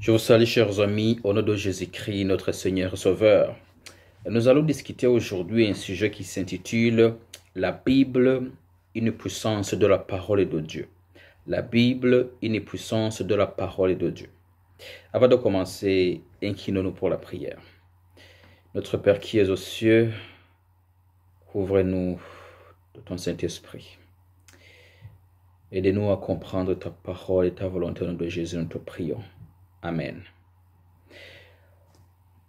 Je vous salue, chers amis, au nom de Jésus-Christ, notre Seigneur et Sauveur. Nous allons discuter aujourd'hui un sujet qui s'intitule La Bible, une puissance de la parole de Dieu. La Bible, une puissance de la parole de Dieu. Avant de commencer, inclinons-nous pour la prière. Notre Père qui es aux cieux, couvre-nous de ton Saint-Esprit. aidez nous à comprendre ta parole et ta volonté au nom de Jésus, nous te prions. Amen.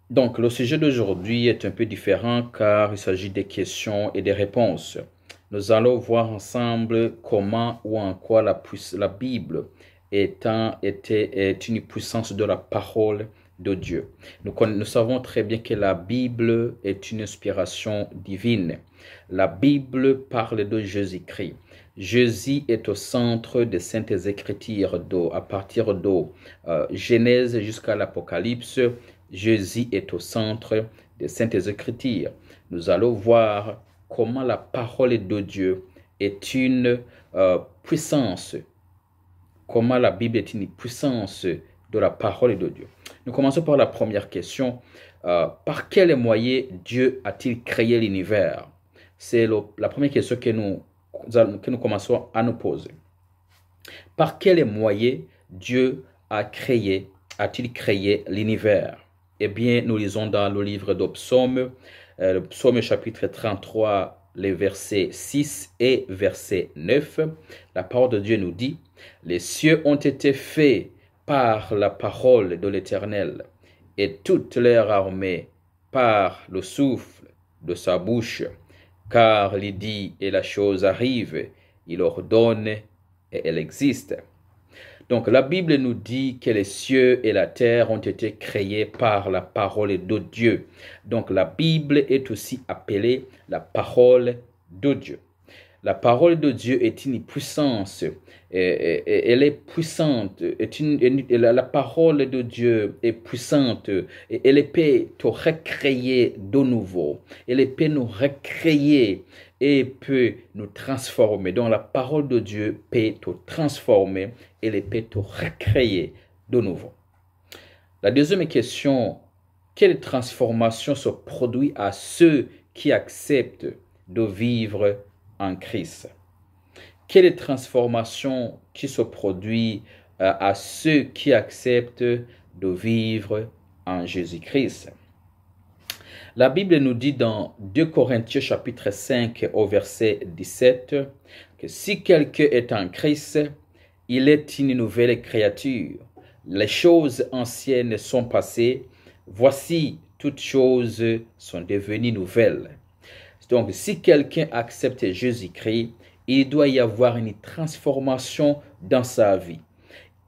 Donc, le sujet d'aujourd'hui est un peu différent car il s'agit des questions et des réponses. Nous allons voir ensemble comment ou en quoi la, Bible est, était, est une puissance de la parole de Dieu. nous, savons très bien que la Bible est une inspiration divine. La Bible parle de Jésus-Christ. Jésus est au centre des saintes écritures d'eau. À partir de euh, Genèse jusqu'à l'Apocalypse, Jésus est au centre des saintes écritures. Nous allons voir comment la parole de Dieu est une euh, puissance, comment la Bible est une puissance de la parole de Dieu. Nous commençons par la première question. Euh, par quels moyens Dieu a-t-il créé l'univers C'est la première question que nous que nous commençons à nous poser. Par quels moyens Dieu a créé, a-t-il créé l'univers Eh bien, nous lisons dans le livre de euh, le Psaume chapitre 33, les versets 6 et verset 9, la parole de Dieu nous dit, Les cieux ont été faits par la parole de l'Éternel, et toute leur armée par le souffle de sa bouche car il dit et la chose arrive, il ordonne et elle existe. Donc la Bible nous dit que les cieux et la terre ont été créés par la parole de Dieu. Donc la Bible est aussi appelée la parole de Dieu. La parole de Dieu est une puissance. Elle est puissante. la parole de Dieu est puissante. Elle peut te recréer de nouveau. Elle peut nous recréer et peut nous transformer. Donc la parole de Dieu peut te transformer. Elle peut te recréer de nouveau. La deuxième question, quelle transformation se produit à ceux qui acceptent de vivre en Christ. Quelle transformation qui se produit euh, à ceux qui acceptent de vivre en Jésus-Christ. La Bible nous dit dans 2 Corinthiens chapitre 5 au verset 17 que si quelqu'un est en Christ, il est une nouvelle créature. Les choses anciennes sont passées, voici toutes choses sont devenues nouvelles. Donc, si quelqu'un accepte Jésus-Christ, il doit y avoir une transformation dans sa vie.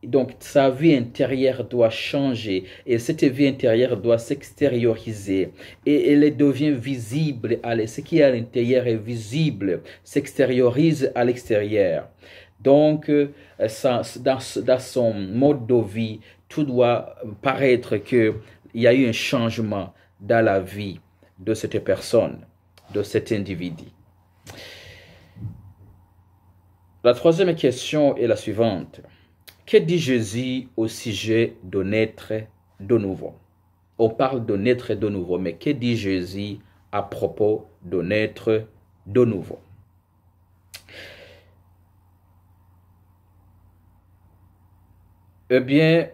Donc, sa vie intérieure doit changer et cette vie intérieure doit s'extérioriser et elle devient visible. ce qui est à l'intérieur est visible, s'extériorise à l'extérieur. Donc, euh, dans, dans son mode de vie, tout doit paraître qu'il y a eu un changement dans la vie de cette personne de cet individu. La troisième question est la suivante. Que dit Jésus au sujet de naître de nouveau On parle de naître de nouveau, mais que dit Jésus à propos de naître de nouveau Eh bien,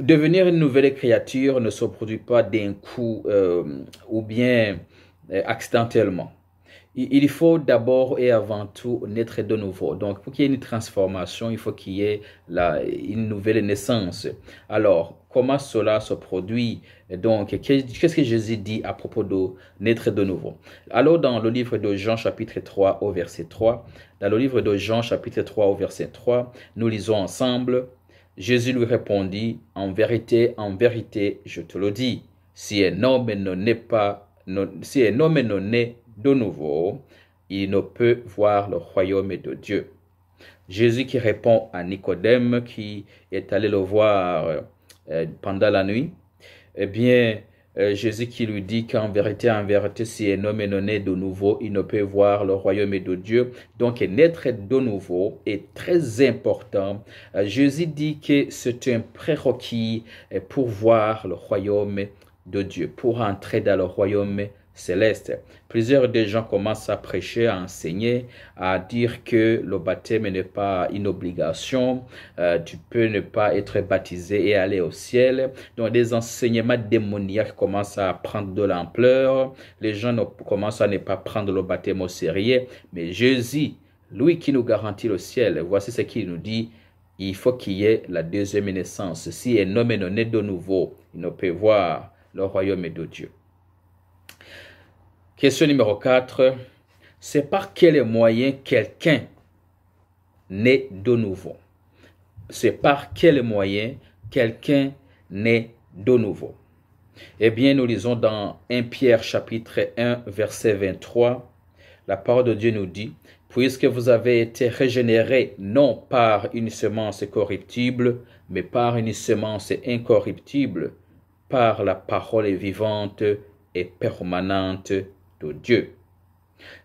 devenir une nouvelle créature ne se produit pas d'un coup euh, ou bien euh, accidentellement. Il faut d'abord et avant tout naître de nouveau. Donc, pour qu'il y ait une transformation, il faut qu'il y ait une nouvelle naissance. Alors, comment cela se produit Donc, qu'est-ce que Jésus dit à propos de naître de nouveau Alors, dans le livre de Jean, chapitre 3, au verset 3, dans le livre de Jean, chapitre 3, au verset 3, nous lisons ensemble Jésus lui répondit, En vérité, en vérité, je te le dis, si un homme ne naît pas, si un homme ne naît de nouveau, il ne peut voir le royaume de Dieu. Jésus qui répond à Nicodème qui est allé le voir euh, pendant la nuit, eh bien, euh, Jésus qui lui dit qu'en vérité, en vérité, si un homme est né de nouveau, il ne peut voir le royaume de Dieu. Donc, naître de nouveau est très important. Euh, Jésus dit que c'est un prérequis euh, pour voir le royaume de Dieu, pour entrer dans le royaume céleste. Plusieurs des gens commencent à prêcher, à enseigner, à dire que le baptême n'est pas une obligation, euh, tu peux ne pas être baptisé et aller au ciel. Donc des enseignements démoniaques commencent à prendre de l'ampleur, les gens commencent à ne pas prendre le baptême au sérieux, mais Jésus, lui qui nous garantit le ciel, voici ce qu'il nous dit, il faut qu'il y ait la deuxième naissance. Si un homme est né de nouveau, il ne peut voir le royaume de Dieu. Question numéro 4. C'est par quels moyens quelqu'un naît de nouveau C'est par quels moyens quelqu'un naît de nouveau Eh bien, nous lisons dans 1 Pierre chapitre 1 verset 23. La parole de Dieu nous dit, puisque vous avez été régénérés non par une semence corruptible, mais par une semence incorruptible, par la parole vivante et permanente Dieu.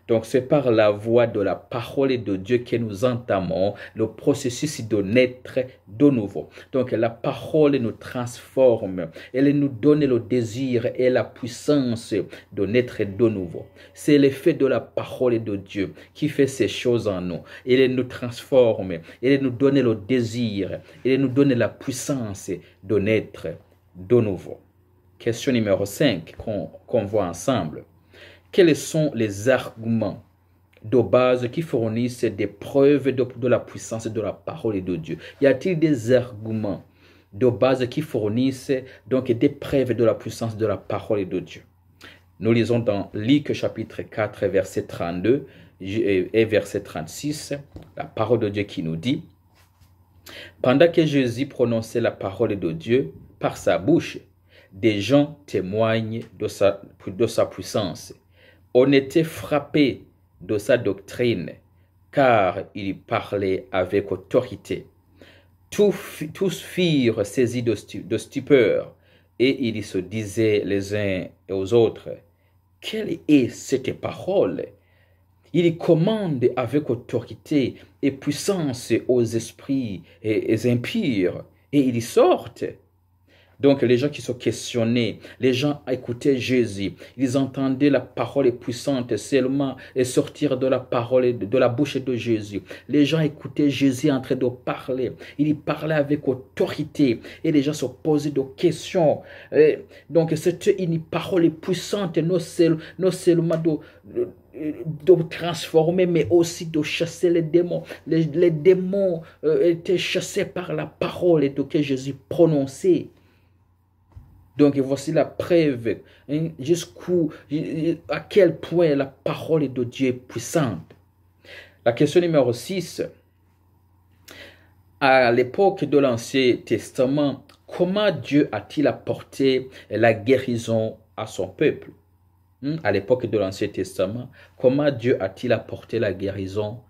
Donc c'est par la voix de la parole de Dieu que nous entamons le processus de naître de nouveau. Donc la parole nous transforme, elle nous donne le désir et la puissance de naître de nouveau. C'est l'effet de la parole de Dieu qui fait ces choses en nous. Elle nous transforme, elle nous donne le désir, elle nous donne la puissance de naître de nouveau. Question numéro 5 qu'on voit ensemble quels sont les arguments de base qui fournissent des preuves de, la puissance de la parole de Dieu Y a-t-il des arguments de base qui fournissent donc des preuves de la puissance de la parole de Dieu Nous lisons dans Luc chapitre 4 verset 32 euh, et verset 36 la parole de Dieu qui nous dit pendant que Jésus prononçait la parole de Dieu par sa bouche, des gens témoignent de sa, de sa puissance. On était frappé de sa doctrine, car il parlait avec autorité. Tous firent saisis de, stupeur, et ils se disaient les uns aux autres, quelle est cette parole il commande avec autorité et puissance aux esprits et, aux impurs, et ils sortent donc les gens qui se questionnaient, les gens écoutaient Jésus, ils entendaient la parole puissante seulement et sortir de la parole de la bouche de Jésus. Les gens écoutaient Jésus en train de parler, il y parlait avec autorité et les gens se posaient des questions. donc c'était une parole puissante, non, seulement de, transformer, mais aussi de chasser les démons. Les, démons euh, étaient chassés par la parole que Jésus prononçait. Donc, voici la preuve hein, jusqu'où, à quel point la parole de Dieu est puissante. La question numéro 6. À l'époque de l'Ancien Testament, comment Dieu a-t-il apporté la guérison à son peuple hein, À l'époque de l'Ancien Testament, comment Dieu a-t-il apporté la guérison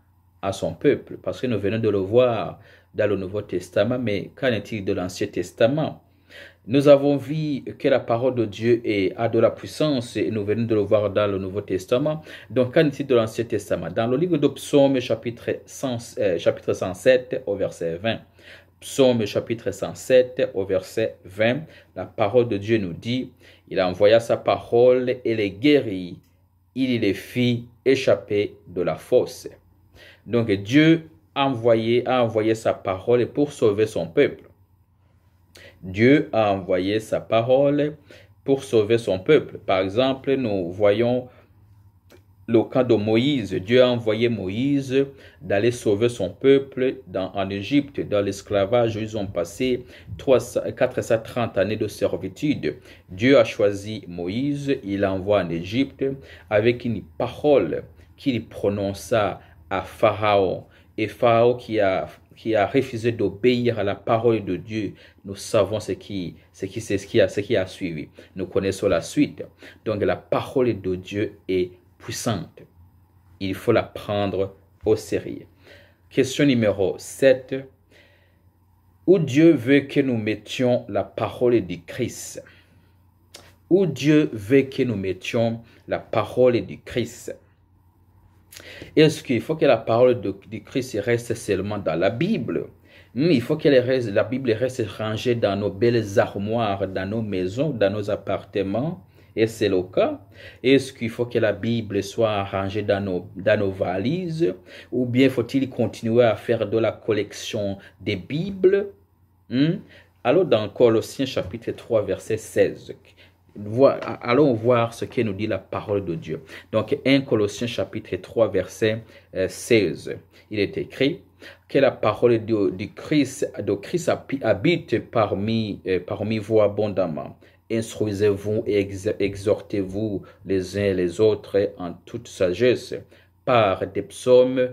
à son peuple Parce que nous venons de le voir dans le Nouveau Testament, mais qu'en est-il de l'Ancien Testament nous avons vu que la parole de Dieu a de la puissance et nous venons de le voir dans le Nouveau Testament. Donc, qu'en est-il de l'Ancien Testament Dans le livre de Psaume, chapitre, 107, euh, au verset 20. Psaume chapitre 107 au verset 20, la parole de Dieu nous dit, il a envoyé sa parole et les guérit, il les fit échapper de la fosse. Donc Dieu envoyé, a envoyé sa parole pour sauver son peuple. Dieu a envoyé sa parole pour sauver son peuple. Par exemple, nous voyons le cas de Moïse. Dieu a envoyé Moïse d'aller sauver son peuple dans, en Égypte, dans l'esclavage. Ils ont passé 430 années de servitude. Dieu a choisi Moïse, il l'envoie en Égypte avec une parole qu'il prononça à Pharaon. Et Pharaon qui a qui a refusé d'obéir à la parole de Dieu, nous savons ce qui, ce qui, ce qui, a, ce qui a suivi. Nous connaissons la suite. Donc la parole de Dieu est puissante. Il faut la prendre au sérieux. Question numéro 7. Où Dieu veut que nous mettions la parole du Christ Où Dieu veut que nous mettions la parole du Christ est-ce qu'il faut que la parole du Christ reste seulement dans la Bible il faut que reste, la Bible reste rangée dans nos belles armoires, dans nos maisons, dans nos appartements. Et c'est le cas. Est-ce qu'il faut que la Bible soit rangée dans nos, dans nos valises Ou bien faut-il continuer à faire de la collection des Bibles hmm? Allons dans Colossiens chapitre 3 verset 16, allons voir ce que nous dit la parole de Dieu. Donc 1 Colossiens chapitre 3 verset 16, euh, il est écrit que la parole de, Christ, de Christ habite parmi, euh, parmi vous abondamment. Instruisez-vous et exhortez-vous les uns les autres en toute sagesse, par des psaumes,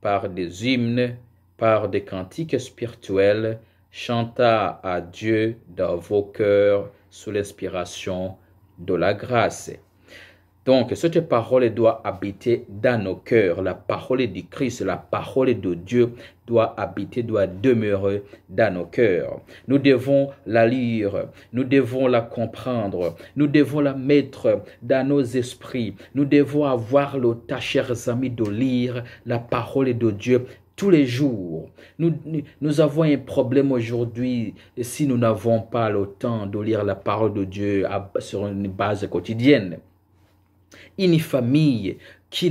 par des hymnes, par des cantiques spirituels, chanta à Dieu dans vos cœurs sous l'inspiration de la grâce. Donc, cette parole doit habiter dans nos cœurs. La parole du Christ, la parole de Dieu doit habiter, doit demeurer dans nos cœurs. Nous devons la lire, nous devons la comprendre, nous devons la mettre dans nos esprits. Nous devons avoir le temps, chers amis, de lire la parole de Dieu tous les jours. Nous, avons un problème aujourd'hui si nous n'avons pas le temps de lire la parole de Dieu sur une base quotidienne. Une famille qui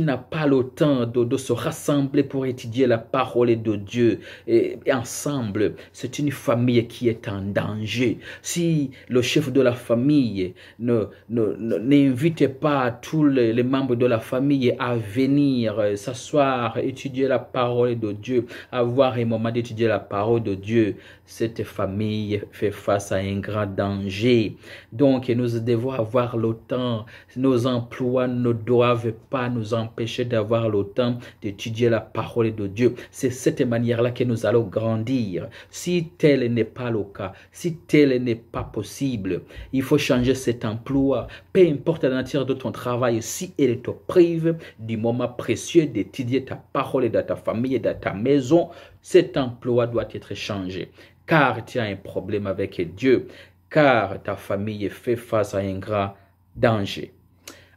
n'a pas le temps de, se rassembler pour étudier la parole de Dieu et, ensemble. C'est une famille qui est en danger. Si le chef de la famille n'invite ne, pas tous les, les, membres de la famille à venir euh, s'asseoir, étudier la parole de Dieu, avoir un moment d'étudier la parole de Dieu, cette famille fait face à un grand danger. Donc, nous devons avoir le temps, nos emplois, nos droits doivent pas nous empêcher d'avoir le temps d'étudier la parole de Dieu. C'est cette manière-là que nous allons grandir. Si tel n'est pas le cas, si tel n'est pas possible, il faut changer cet emploi. Peu importe la nature de ton travail, si elle te prive du moment précieux d'étudier ta parole et de ta famille et de ta maison, cet emploi doit être changé. Car tu as un problème avec Dieu, car ta famille fait face à un grand danger.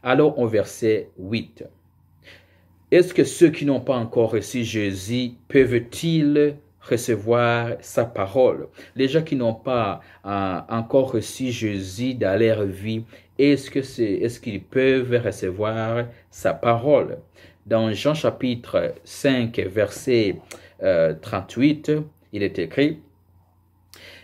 Alors, au verset 8. Est-ce que ceux qui n'ont pas encore reçu Jésus peuvent-ils recevoir sa parole? Les gens qui n'ont pas euh, encore reçu Jésus dans leur vie, est-ce que est qu'ils peuvent recevoir sa parole? Dans Jean chapitre 5, verset 38, euh, il est écrit,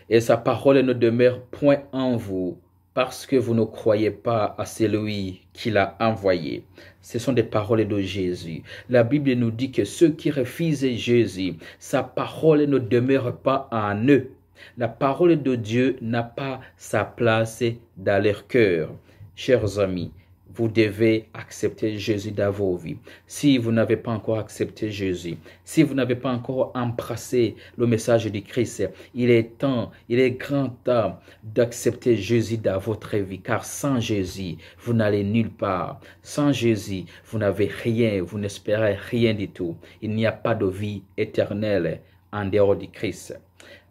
Et sa parole ne demeure point en vous, parce que vous ne croyez pas à celui qui l'a envoyé. Ce sont des paroles de Jésus. La Bible nous dit que ceux qui refusent Jésus, sa parole ne demeure pas en eux. La parole de Dieu n'a pas sa place dans leur cœur. Chers amis, vous devez accepter Jésus dans vos vies. Si vous n'avez pas encore accepté Jésus, si vous n'avez pas encore embrassé le message du Christ, il est temps, il est grand temps d'accepter Jésus dans votre vie, car sans Jésus, vous n'allez nulle part. Sans Jésus, vous n'avez rien, vous n'espérez rien du tout. Il n'y a pas de vie éternelle en dehors du Christ.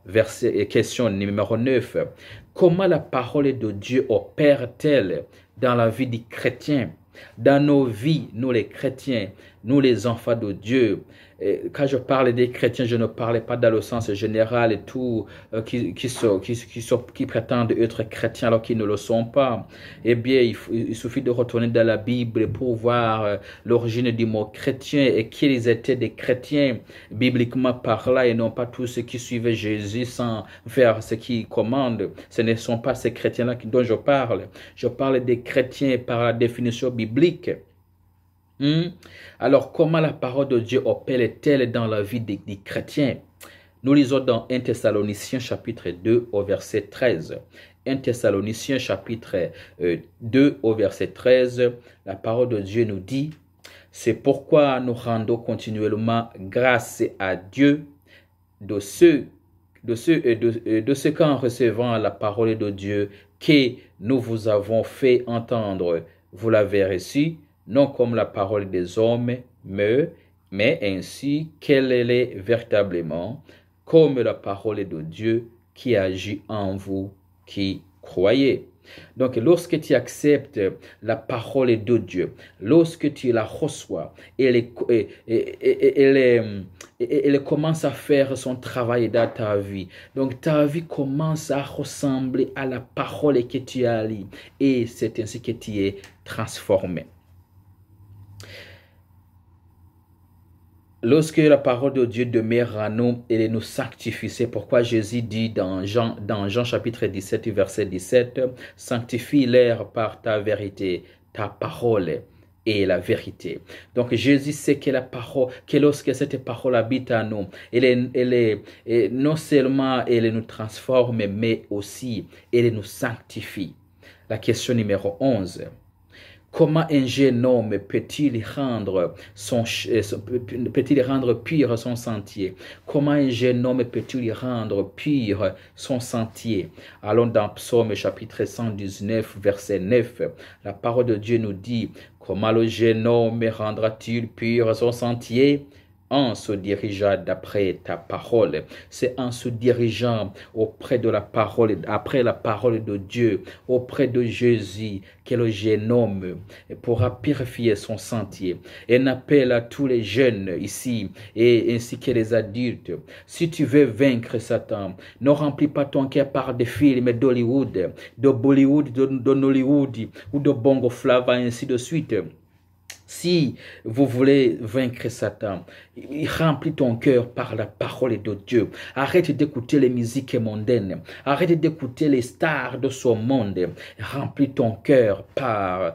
Verset, question numéro 9. Comment la parole de Dieu opère-t-elle dans la vie des chrétiens. Dans nos vies, nous les chrétiens, nous les enfants de Dieu, et quand je parle des chrétiens, je ne parle pas dans le sens général et tout, euh, qui, qui, sont, qui, qui, sont, qui, prétendent être chrétiens alors qu'ils ne le sont pas. Eh bien, il, il, suffit de retourner dans la Bible pour voir euh, l'origine du mot chrétien et qu'ils étaient des chrétiens bibliquement par là et non pas tous ceux qui suivaient Jésus sans faire ce qu'il commande. Ce ne sont pas ces chrétiens-là dont je parle. Je parle des chrétiens par la définition biblique. Hmm? Alors, comment la parole de Dieu opère-t-elle dans la vie des, chrétiens Nous lisons dans 1 Thessaloniciens chapitre 2 au verset 13. 1 Thessaloniciens chapitre 2 euh, au verset 13, la parole de Dieu nous dit, C'est pourquoi nous rendons continuellement grâce à Dieu de ceux de ceux euh, de, euh, de ce qu'en recevant la parole de Dieu que nous vous avons fait entendre, vous l'avez reçue non comme la parole des hommes, mais, mais ainsi qu'elle est véritablement, comme la parole de Dieu qui agit en vous qui croyez. Donc, lorsque tu acceptes la parole de Dieu, lorsque tu la reçois, elle, elle, elle, commence à faire son travail dans ta vie. Donc, ta vie commence à ressembler à la parole que tu as lue. Et c'est ainsi que tu es transformé. Lorsque la parole de Dieu demeure à nous, elle nous sanctifie. C'est pourquoi Jésus dit dans Jean, chapitre 17, verset 17, sanctifie l'air par ta vérité, ta parole et la vérité. Donc Jésus sait que la parole, que lorsque cette parole habite à nous, elle elle non seulement elle nous transforme, mais aussi elle nous sanctifie. La question numéro 11. Comment un génome peut-il rendre, son, euh, rendre pire son sentier Comment un génome peut-il rendre pire son sentier Allons dans Psaume chapitre 119, verset 9. La parole de Dieu nous dit, comment le génome rendra-t-il pire son sentier en se dirigeant d'après ta parole. C'est en se dirigeant auprès de la parole, après la parole de Dieu, auprès de Jésus, que le jeune pourra purifier son sentier. Un appel à tous les jeunes ici, et ainsi que les adultes. Si tu veux vaincre Satan, ne remplis pas ton cœur par des films d'Hollywood, de Bollywood, de, de Nollywood ou de Bongo Flava, ainsi de suite. Si vous voulez vaincre Satan, remplis ton cœur par la parole de Dieu. Arrête d'écouter les musiques mondaines. Arrête d'écouter les stars de ce monde. Remplis ton cœur par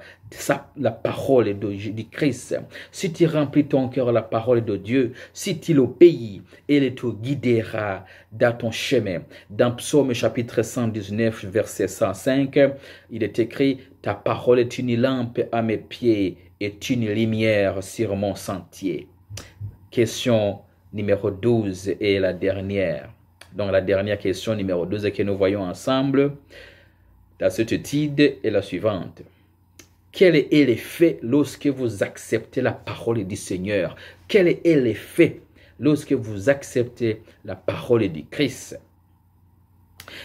la parole de, du Christ. Si tu remplis ton cœur la parole de Dieu, si tu l'obéis, elle te guidera dans ton chemin. Dans Psaume chapitre 119, verset 105, il est écrit, Ta parole est une lampe à mes pieds est une lumière sur mon sentier. Question numéro 12 et la dernière. Donc la dernière question numéro 12 que nous voyons ensemble dans cette étude est la suivante. Quel est l'effet lorsque vous acceptez la parole du Seigneur Quel est l'effet lorsque vous acceptez la parole du Christ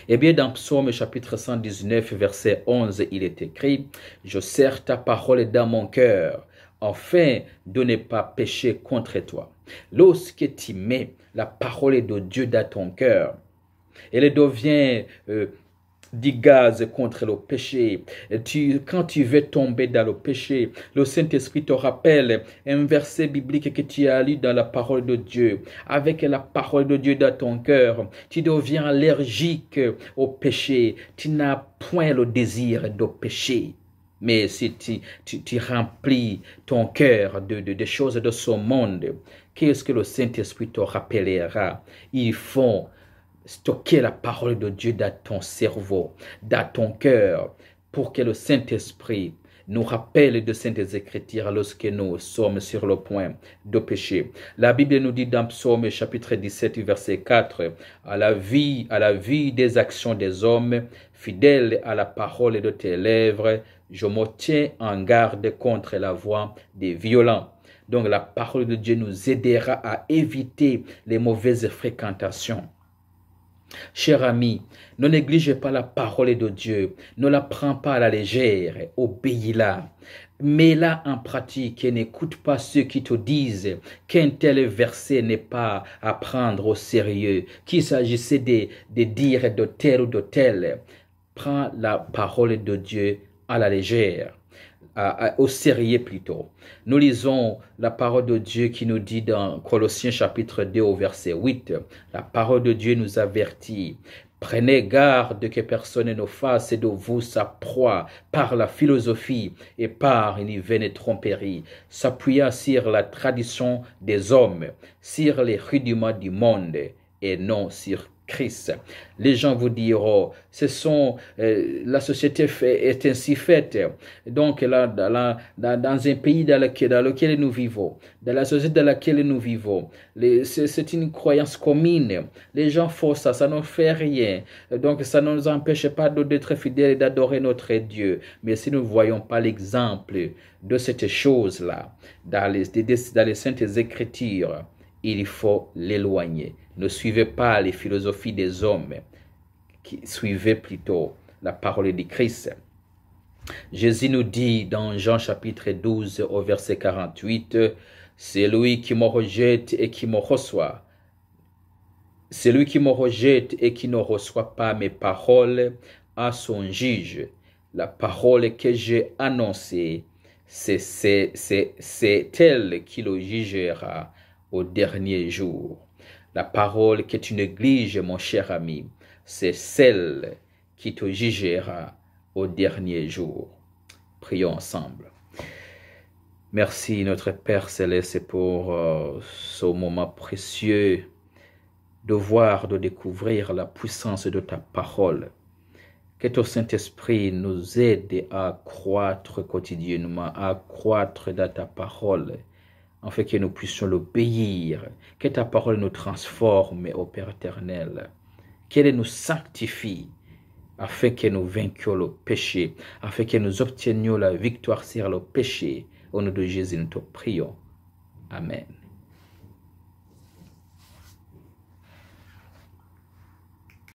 eh bien, dans Psaume chapitre 119, verset 11, il est écrit, Je sers ta parole dans mon cœur, afin de ne pas pécher contre toi. Lorsque tu mets la parole de Dieu dans ton cœur, elle devient euh, du gaz contre le péché. Tu, quand tu veux tomber dans le péché, le Saint-Esprit te rappelle un verset biblique que tu as lu dans la parole de Dieu. Avec la parole de Dieu dans ton cœur, tu deviens allergique au péché. Tu n'as point le désir de péché. Mais si tu, remplis ton cœur de, choses de ce monde, qu'est-ce que le Saint-Esprit te rappellera Ils font stocker la parole de Dieu dans ton cerveau, dans ton cœur, pour que le Saint-Esprit nous rappelle de Saintes Écritures lorsque nous sommes sur le point de pécher. La Bible nous dit dans Psaume chapitre 17 verset 4, à la vie, à la vie des actions des hommes, fidèle à la parole de tes lèvres, je me tiens en garde contre la voix des violents. Donc la parole de Dieu nous aidera à éviter les mauvaises fréquentations Cher ami, ne néglige pas la parole de Dieu, ne la prends pas à la légère, obéis-la. Mets-la en pratique et n'écoute pas ceux qui te disent qu'un tel verset n'est pas à prendre au sérieux, qu'il s'agissait de, de, dire de tel ou de tel. Prends la parole de Dieu à la légère au sérieux plutôt. Nous lisons la parole de Dieu qui nous dit dans Colossiens chapitre 2 au verset 8, la parole de Dieu nous avertit. Prenez garde que personne ne fasse de vous sa proie par la philosophie et par une vaine tromperie, s'appuyant sur la tradition des hommes, sur les rudiments du monde et non sur Christ. Les gens vous diront, ce sont, euh, la société est ainsi faite. Donc, là, dans, un pays dans lequel, dans lequel, nous vivons, dans la société dans laquelle nous vivons, c'est une croyance commune. Les gens font ça, ça ne fait rien. Donc, ça ne nous empêche pas d'être fidèles et d'adorer notre Dieu. Mais si nous ne voyons pas l'exemple de cette chose-là dans les saintes écritures, il faut l'éloigner. Ne suivez pas les philosophies des hommes, suivez plutôt la parole du Christ. Jésus nous dit dans Jean chapitre 12 au verset 48, lui qui me rejette et qui me reçoit, lui qui me rejette et qui ne reçoit pas mes paroles à son juge. La parole que j'ai annoncée, c'est elle qui le jugera au dernier jour. La parole que tu négliges, mon cher ami, c'est celle qui te jugera au dernier jour. Prions ensemble. Merci notre Père céleste pour euh, ce moment précieux de voir, de découvrir la puissance de ta parole. Que ton Saint-Esprit nous aide à croître quotidiennement, à croître dans ta parole afin que nous puissions l'obéir, que ta parole nous transforme, ô Père éternel, qu'elle nous sanctifie, afin que nous vainquions le péché, afin que nous obtenions la victoire sur le péché. Au nom de Jésus, nous te prions. Amen.